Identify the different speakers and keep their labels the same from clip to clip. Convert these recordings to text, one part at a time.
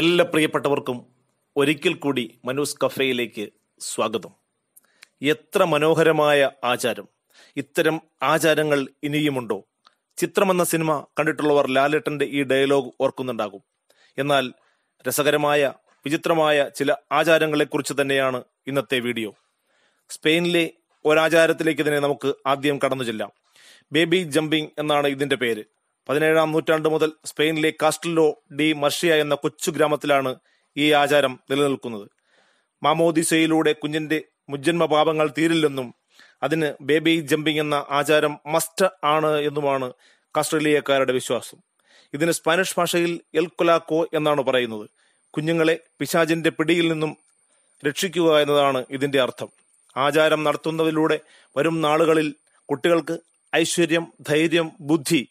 Speaker 1: എല്ലാ പ്രിയപ്പെട്ടവർക്കും ഒരിക്കൽ കൂടി മനുസ് കഫേയിലേക്ക് സ്വാഗതം എത്ര മനോഹരമായ ആചാരം ഇത്തരം ആചാരങ്ങൾ ഇനിയുമുണ്ടോ എന്ന സിനിമ കണ്ടിട്ടുള്ളവർ ലാലേട്ടന്റെ ഈ ഡയലോഗ് ഓർക്കുന്നുണ്ടാകും എന്നാൽ രസകരമായ വിചിത്രമായ ചില ആചാരങ്ങളെ കുറിച്ച് തന്നെയാണ് ഇന്നത്തെ വീഡിയോ സ്പെയിനിലെ ഒരാചാരത്തിലേക്ക് തന്നെ നമുക്ക് ആദ്യം കടന്നു ചെല്ലാം ബേബി ജമ്പിംഗ് എന്നാണ് ഇതിന്റെ പേര് പതിനേഴാം നൂറ്റാണ്ട് മുതൽ സ്പെയിനിലെ കാസ്റ്റലോ ഡി മർഷിയ എന്ന കൊച്ചു ഗ്രാമത്തിലാണ് ഈ ആചാരം നിലനിൽക്കുന്നത് മാമോദിസയിലൂടെ കുഞ്ഞിന്റെ മുജ്ജന്മ പാപങ്ങൾ തീരില്ലെന്നും അതിന് ബേബി ജമ്പിംഗ് എന്ന ആചാരം മസ്റ്റ് ആണ് എന്നുമാണ് കാസ്ട്രേലിയക്കാരുടെ വിശ്വാസം ഇതിന് സ്പാനിഷ് ഭാഷയിൽ എൽ കൊലാക്കോ എന്നാണ് പറയുന്നത് കുഞ്ഞുങ്ങളെ പിശാചിന്റെ പിടിയിൽ നിന്നും രക്ഷിക്കുക എന്നതാണ് ഇതിന്റെ അർത്ഥം ആചാരം നടത്തുന്നതിലൂടെ വരും നാളുകളിൽ കുട്ടികൾക്ക് ഐശ്വര്യം ധൈര്യം ബുദ്ധി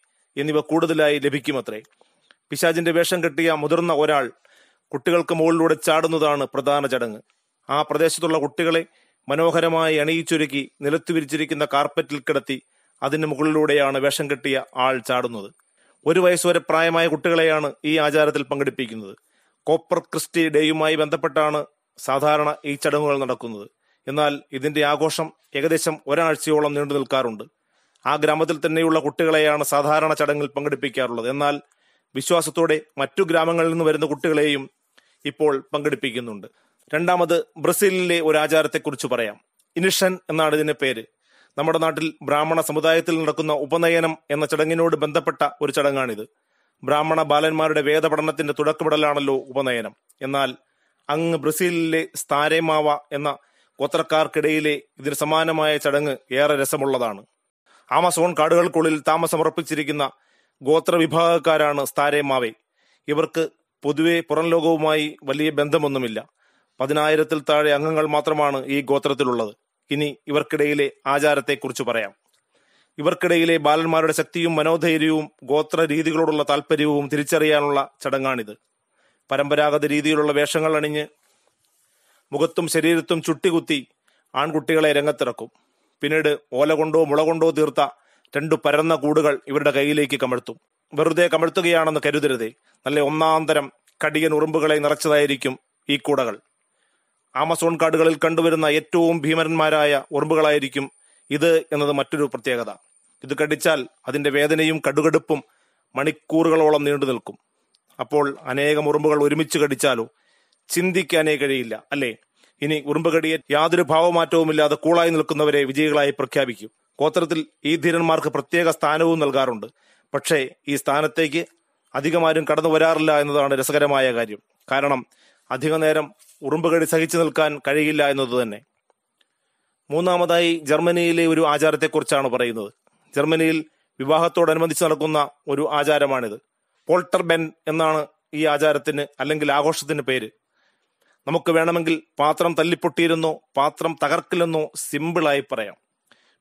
Speaker 1: എന്നിവ കൂടുതലായി ലഭിക്കുമത്രേ പിശാജിന്റെ വേഷം കെട്ടിയ മുതിർന്ന ഒരാൾ കുട്ടികൾക്ക് മുകളിലൂടെ ചാടുന്നതാണ് പ്രധാന ചടങ്ങ് ആ പ്രദേശത്തുള്ള കുട്ടികളെ മനോഹരമായി അണിയിച്ചൊരുക്കി നിലത്തു വിരിച്ചിരിക്കുന്ന കാർപ്പറ്റിൽ കിടത്തി അതിന് മുകളിലൂടെയാണ് വേഷം കെട്ടിയ ആൾ ചാടുന്നത് ഒരു വയസ്സുവരെ പ്രായമായ കുട്ടികളെയാണ് ഈ ആചാരത്തിൽ പങ്കെടുപ്പിക്കുന്നത് കോപ്പർ ക്രിസ്റ്റി ഡേയുമായി ബന്ധപ്പെട്ടാണ് സാധാരണ ഈ ചടങ്ങുകൾ നടക്കുന്നത് എന്നാൽ ഇതിന്റെ ആഘോഷം ഏകദേശം ഒരാഴ്ചയോളം നീണ്ടു നിൽക്കാറുണ്ട് ആ ഗ്രാമത്തിൽ തന്നെയുള്ള കുട്ടികളെയാണ് സാധാരണ ചടങ്ങിൽ പങ്കെടുപ്പിക്കാറുള്ളത് എന്നാൽ വിശ്വാസത്തോടെ മറ്റു ഗ്രാമങ്ങളിൽ നിന്ന് വരുന്ന കുട്ടികളെയും ഇപ്പോൾ പങ്കെടുപ്പിക്കുന്നുണ്ട് രണ്ടാമത് ബ്രസീലിലെ ഒരു ആചാരത്തെക്കുറിച്ച് പറയാം ഇനിഷൻ എന്നാണ് ഇതിന്റെ പേര് നമ്മുടെ നാട്ടിൽ ബ്രാഹ്മണ സമുദായത്തിൽ നടക്കുന്ന ഉപനയനം എന്ന ചടങ്ങിനോട് ബന്ധപ്പെട്ട ഒരു ചടങ്ങാണിത് ബ്രാഹ്മണ ബാലന്മാരുടെ വേദപഠനത്തിന്റെ തുടക്കമിടലാണല്ലോ ഉപനയനം എന്നാൽ അങ്ങ് ബ്രസീലിലെ സ്താരേമാവ എന്ന ഗോത്രക്കാർക്കിടയിലെ ഇതിന് സമാനമായ ചടങ്ങ് ഏറെ രസമുള്ളതാണ് ആമസോൺ കാടുകൾക്കുള്ളിൽ താമസമർപ്പിച്ചിരിക്കുന്ന ഗോത്രവിഭാഗക്കാരാണ് മാവെ ഇവർക്ക് പൊതുവെ പുറം ലോകവുമായി വലിയ ബന്ധമൊന്നുമില്ല പതിനായിരത്തിൽ താഴെ അംഗങ്ങൾ മാത്രമാണ് ഈ ഗോത്രത്തിലുള്ളത് ഇനി ഇവർക്കിടയിലെ ആചാരത്തെക്കുറിച്ച് പറയാം ഇവർക്കിടയിലെ ബാലന്മാരുടെ ശക്തിയും മനോധൈര്യവും ഗോത്ര രീതികളോടുള്ള താല്പര്യവും തിരിച്ചറിയാനുള്ള ചടങ്ങാണിത് പരമ്പരാഗത രീതിയിലുള്ള വേഷങ്ങൾ അണിഞ്ഞ് മുഖത്തും ശരീരത്തും ചുട്ടികുത്തി ആൺകുട്ടികളെ രംഗത്തിറക്കും പിന്നീട് ഓല കൊണ്ടോ മുള കൊണ്ടോ തീർത്ത രണ്ടു പരന്ന കൂടുകൾ ഇവരുടെ കയ്യിലേക്ക് കമഴ്ത്തും വെറുതെ കമഴ്ത്തുകയാണെന്ന് കരുതരുതേ നല്ല ഒന്നാന്തരം കടിയൻ ഉറുമ്പുകളെ നിറച്ചതായിരിക്കും ഈ കൂടകൾ ആമസോൺ കാടുകളിൽ കണ്ടുവരുന്ന ഏറ്റവും ഭീമരന്മാരായ ഉറുമ്പുകളായിരിക്കും ഇത് എന്നത് മറ്റൊരു പ്രത്യേകത ഇത് കടിച്ചാൽ അതിന്റെ വേദനയും കടുകടുപ്പും മണിക്കൂറുകളോളം നീണ്ടു നിൽക്കും അപ്പോൾ അനേകം ഉറുമ്പുകൾ ഒരുമിച്ച് കടിച്ചാലോ ചിന്തിക്കാനേ കഴിയില്ല അല്ലേ ഇനി ഉറുമ്പുകടിയെ യാതൊരു ഭാവമാറ്റവുമില്ലാതെ കൂളായി നിൽക്കുന്നവരെ വിജയികളായി പ്രഖ്യാപിക്കും ഗോത്രത്തിൽ ഈ ധീരന്മാർക്ക് പ്രത്യേക സ്ഥാനവും നൽകാറുണ്ട് പക്ഷേ ഈ സ്ഥാനത്തേക്ക് അധികമാരും കടന്നു വരാറില്ല എന്നതാണ് രസകരമായ കാര്യം കാരണം അധിക നേരം ഉറുമ്പുകടി സഹിച്ചു നിൽക്കാൻ കഴിയില്ല എന്നത് തന്നെ മൂന്നാമതായി ജർമ്മനിയിലെ ഒരു ആചാരത്തെക്കുറിച്ചാണ് പറയുന്നത് ജർമ്മനിയിൽ വിവാഹത്തോടനുബന്ധിച്ച് നടക്കുന്ന ഒരു ആചാരമാണിത് പോൾട്ടർബെൻ എന്നാണ് ഈ ആചാരത്തിന് അല്ലെങ്കിൽ ആഘോഷത്തിന് പേര് നമുക്ക് വേണമെങ്കിൽ പാത്രം തല്ലിപ്പൊട്ടിയിരുന്നോ പാത്രം തകർക്കില്ലെന്നോ സിമ്പിളായി പറയാം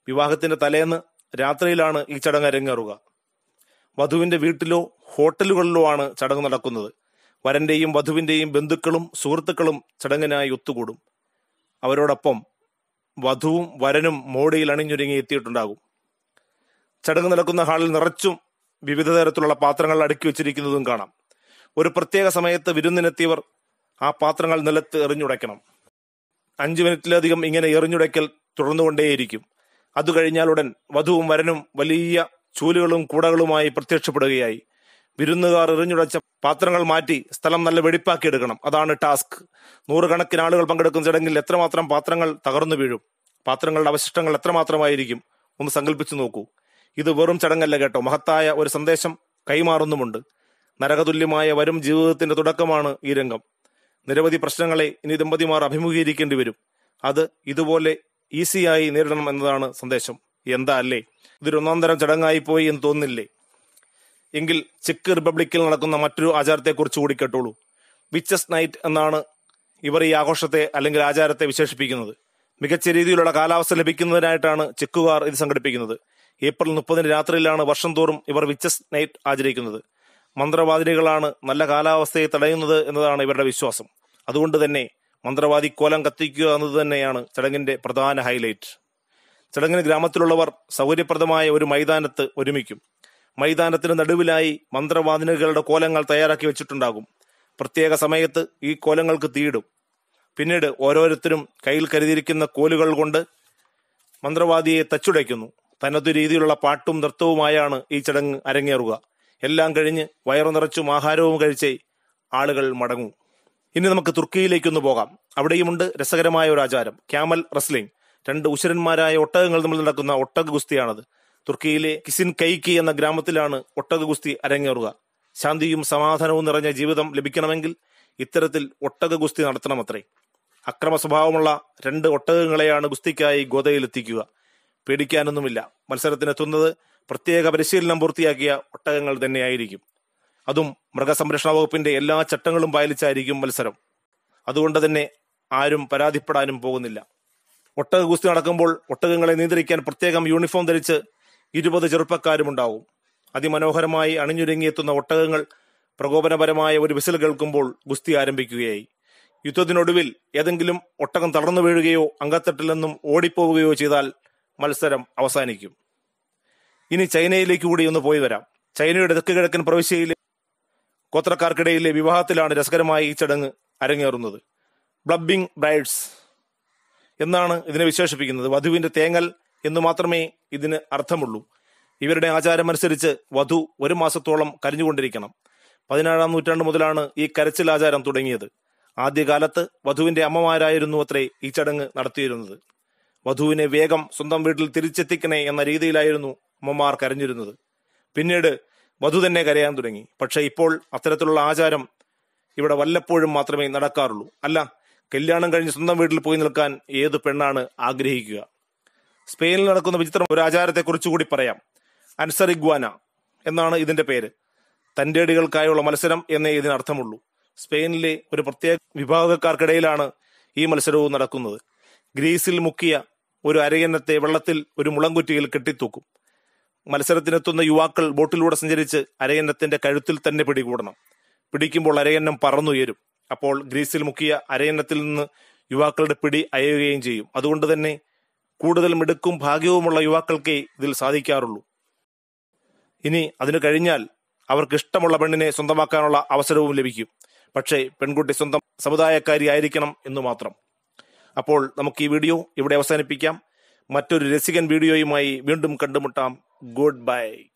Speaker 1: വിവാഹത്തിന്റെ തലേന്ന് രാത്രിയിലാണ് ഈ ചടങ്ങ് അരങ്ങേറുക വധുവിന്റെ വീട്ടിലോ ഹോട്ടലുകളിലോ ആണ് ചടങ്ങ് നടക്കുന്നത് വരന്റെയും വധുവിന്റെയും ബന്ധുക്കളും സുഹൃത്തുക്കളും ചടങ്ങിനായി ഒത്തുകൂടും അവരോടൊപ്പം വധുവും വരനും മോടിയിൽ അണിഞ്ഞൊരുങ്ങി എത്തിയിട്ടുണ്ടാകും ചടങ്ങ് നടക്കുന്ന ഹാളിൽ നിറച്ചും വിവിധ തരത്തിലുള്ള പാത്രങ്ങൾ അടുക്കി വെച്ചിരിക്കുന്നതും കാണാം ഒരു പ്രത്യേക സമയത്ത് വിരുന്നിനെത്തിയവർ ആ പാത്രങ്ങൾ നിലത്ത് എറിഞ്ഞുടയ്ക്കണം അഞ്ച് മിനിറ്റിലധികം ഇങ്ങനെ എറിഞ്ഞുടയ്ക്കൽ തുടർന്നുകൊണ്ടേയിരിക്കും അത് കഴിഞ്ഞാൽ ഉടൻ വധുവും വരനും വലിയ ചൂലുകളും കൂടകളുമായി പ്രത്യക്ഷപ്പെടുകയായി വിരുന്നുകാർ എറിഞ്ഞുടച്ച പാത്രങ്ങൾ മാറ്റി സ്ഥലം നല്ല വെടിപ്പാക്കി എടുക്കണം അതാണ് ടാസ്ക് നൂറുകണക്കിന് ആളുകൾ പങ്കെടുക്കുന്ന ചടങ്ങിൽ എത്രമാത്രം പാത്രങ്ങൾ തകർന്നു വീഴും പാത്രങ്ങളുടെ അവശിഷ്ടങ്ങൾ എത്രമാത്രമായിരിക്കും ഒന്ന് സങ്കല്പിച്ചു നോക്കൂ ഇത് വെറും ചടങ്ങല്ല കേട്ടോ മഹത്തായ ഒരു സന്ദേശം കൈമാറുന്നുമുണ്ട് നരകതുല്യമായ വരും ജീവിതത്തിന്റെ തുടക്കമാണ് ഈ രംഗം നിരവധി പ്രശ്നങ്ങളെ ഇനി ദമ്പതിമാർ അഭിമുഖീകരിക്കേണ്ടി വരും അത് ഇതുപോലെ ഈസിയായി നേരിടണം എന്നതാണ് സന്ദേശം എന്താ അല്ലേ ഇതൊരു ഒന്നാം തരം ചടങ്ങായി പോയി എന്ന് തോന്നില്ലേ എങ്കിൽ ചെക്ക് റിപ്പബ്ലിക്കിൽ നടക്കുന്ന മറ്റൊരു ആചാരത്തെക്കുറിച്ച് കൂടി കേട്ടോളൂ വിച്ചസ് നൈറ്റ് എന്നാണ് ഇവർ ഈ ആഘോഷത്തെ അല്ലെങ്കിൽ ആചാരത്തെ വിശേഷിപ്പിക്കുന്നത് മികച്ച രീതിയിലുള്ള കാലാവസ്ഥ ലഭിക്കുന്നതിനായിട്ടാണ് ചെക്കുകാർ ഇത് സംഘടിപ്പിക്കുന്നത് ഏപ്രിൽ മുപ്പതിന് രാത്രിയിലാണ് വർഷം തോറും ഇവർ വിച്ചസ് നൈറ്റ് ആചരിക്കുന്നത് മന്ത്രവാദികളാണ് നല്ല കാലാവസ്ഥയെ തടയുന്നത് എന്നതാണ് ഇവരുടെ വിശ്വാസം അതുകൊണ്ട് തന്നെ മന്ത്രവാദി കോലം കത്തിക്കുക എന്നത് തന്നെയാണ് ചടങ്ങിന്റെ പ്രധാന ഹൈലൈറ്റ് ചടങ്ങിന് ഗ്രാമത്തിലുള്ളവർ സൗകര്യപ്രദമായ ഒരു മൈതാനത്ത് ഒരുമിക്കും മൈതാനത്തിന് നടുവിലായി മന്ത്രവാദിനികളുടെ കോലങ്ങൾ തയ്യാറാക്കി വെച്ചിട്ടുണ്ടാകും പ്രത്യേക സമയത്ത് ഈ കോലങ്ങൾക്ക് തീയിടും പിന്നീട് ഓരോരുത്തരും കയ്യിൽ കരുതിയിരിക്കുന്ന കോലുകൾ കൊണ്ട് മന്ത്രവാദിയെ തച്ചുടയ്ക്കുന്നു തനതു രീതിയിലുള്ള പാട്ടും നൃത്തവുമായാണ് ഈ ചടങ്ങ് അരങ്ങേറുക എല്ലാം കഴിഞ്ഞ് വയറു നിറച്ചും ആഹാരവും കഴിച്ചേ ആളുകൾ മടങ്ങും ഇനി നമുക്ക് തുർക്കിയിലേക്കൊന്ന് പോകാം അവിടെയുമുണ്ട് രസകരമായ ഒരു ആചാരം ക്യാമൽ റസ്ലിംഗ് രണ്ട് ഉശരന്മാരായ ഒട്ടകങ്ങൾ തമ്മിൽ നടക്കുന്ന ഒട്ടക ഗുസ്തിയാണത് തുർക്കിയിലെ കിസിൻ കൈക്കി എന്ന ഗ്രാമത്തിലാണ് ഒട്ടക ഗുസ്തി അരങ്ങേറുക ശാന്തിയും സമാധാനവും നിറഞ്ഞ ജീവിതം ലഭിക്കണമെങ്കിൽ ഇത്തരത്തിൽ ഒട്ടക ഗുസ്തി നടത്തണമത്രേ അക്രമ സ്വഭാവമുള്ള രണ്ട് ഒട്ടകങ്ങളെയാണ് ഗുസ്തിക്കായി ഗോതയിലെത്തിക്കുക പേടിക്കാനൊന്നുമില്ല മത്സരത്തിനെത്തുന്നത് പ്രത്യേക പരിശീലനം പൂർത്തിയാക്കിയ ഒട്ടകങ്ങൾ തന്നെയായിരിക്കും അതും മൃഗസംരക്ഷണ വകുപ്പിന്റെ എല്ലാ ചട്ടങ്ങളും പാലിച്ചായിരിക്കും മത്സരം അതുകൊണ്ട് തന്നെ ആരും പരാതിപ്പെടാനും പോകുന്നില്ല ഒട്ടക ഗുസ്തി നടക്കുമ്പോൾ ഒട്ടകങ്ങളെ നിയന്ത്രിക്കാൻ പ്രത്യേകം യൂണിഫോം ധരിച്ച് ഇരുപത് ഉണ്ടാവും അതിമനോഹരമായി അണിഞ്ഞൊരുങ്ങിയെത്തുന്ന ഒട്ടകങ്ങൾ പ്രകോപനപരമായ ഒരു വിസിൽ കേൾക്കുമ്പോൾ ഗുസ്തി ആരംഭിക്കുകയായി യുദ്ധത്തിനൊടുവിൽ ഏതെങ്കിലും ഒട്ടകം തളർന്നു വീഴുകയോ അംഗത്തട്ടിൽ നിന്നും ഓടിപ്പോവുകയോ ചെയ്താൽ മത്സരം അവസാനിക്കും ഇനി ചൈനയിലേക്ക് കൂടി ഒന്ന് പോയി വരാം ചൈനയുടെ തെക്ക് കിഴക്കൻ പ്രവിശ്യയിലെ ഗോത്രക്കാർക്കിടയിലെ വിവാഹത്തിലാണ് രസകരമായ ഈ ചടങ്ങ് അരങ്ങേറുന്നത് ബ്ലബിംഗ് ബ്രൈഡ്സ് എന്നാണ് ഇതിനെ വിശേഷിപ്പിക്കുന്നത് വധുവിന്റെ തേങ്ങൽ എന്ന് മാത്രമേ ഇതിന് അർത്ഥമുള്ളൂ ഇവരുടെ ആചാരം അനുസരിച്ച് വധു ഒരു മാസത്തോളം കരിഞ്ഞുകൊണ്ടിരിക്കണം പതിനാറാം നൂറ്റാണ്ട് മുതലാണ് ഈ കരച്ചിൽ ആചാരം തുടങ്ങിയത് ആദ്യകാലത്ത് വധുവിന്റെ അമ്മമാരായിരുന്നു അത്രേ ഈ ചടങ്ങ് നടത്തിയിരുന്നത് വധുവിനെ വേഗം സ്വന്തം വീട്ടിൽ തിരിച്ചെത്തിക്കണേ എന്ന രീതിയിലായിരുന്നു അമ്മമാർ കരഞ്ഞിരുന്നത് പിന്നീട് വധു തന്നെ കരയാൻ തുടങ്ങി പക്ഷെ ഇപ്പോൾ അത്തരത്തിലുള്ള ആചാരം ഇവിടെ വല്ലപ്പോഴും മാത്രമേ നടക്കാറുള്ളൂ അല്ല കല്യാണം കഴിഞ്ഞ് സ്വന്തം വീട്ടിൽ പോയി നിൽക്കാൻ ഏത് പെണ്ണാണ് ആഗ്രഹിക്കുക സ്പെയിനിൽ നടക്കുന്ന വിചിത്രം ഒരു ആചാരത്തെക്കുറിച്ച് കൂടി പറയാം അൻസറിഗ്വാന എന്നാണ് ഇതിന്റെ പേര് തന്റേടികൾക്കായുള്ള മത്സരം എന്നേ ഇതിനർത്ഥമുള്ളൂ സ്പെയിനിലെ ഒരു പ്രത്യേക വിഭാഗക്കാർക്കിടയിലാണ് ഈ മത്സരവും നടക്കുന്നത് ഗ്രീസിൽ മുക്കിയ ഒരു അരയന്നത്തെ വെള്ളത്തിൽ ഒരു മുളങ്കുറ്റിയിൽ കെട്ടിത്തൂക്കും മത്സരത്തിനെത്തുന്ന യുവാക്കൾ ബോട്ടിലൂടെ സഞ്ചരിച്ച് അരയന്നത്തിന്റെ കഴുത്തിൽ തന്നെ പിടികൂടണം പിടിക്കുമ്പോൾ അരയന്നം പറന്നുയരും അപ്പോൾ ഗ്രീസിൽ മുക്കിയ അരയന്നത്തിൽ നിന്ന് യുവാക്കളുടെ പിടി അയയുകയും ചെയ്യും അതുകൊണ്ട് തന്നെ കൂടുതൽ മിടുക്കും ഭാഗ്യവുമുള്ള യുവാക്കൾക്കേ ഇതിൽ സാധിക്കാറുള്ളൂ ഇനി അതിനു കഴിഞ്ഞാൽ അവർക്ക് ഇഷ്ടമുള്ള പെണ്ണിനെ സ്വന്തമാക്കാനുള്ള അവസരവും ലഭിക്കും പക്ഷേ പെൺകുട്ടി സ്വന്തം സമുദായക്കാരി ആയിരിക്കണം എന്ന് മാത്രം അപ്പോൾ നമുക്ക് ഈ വീഡിയോ ഇവിടെ അവസാനിപ്പിക്കാം മറ്റൊരു രസികൻ വീഡിയോയുമായി വീണ്ടും കണ്ടുമുട്ടാം goodbye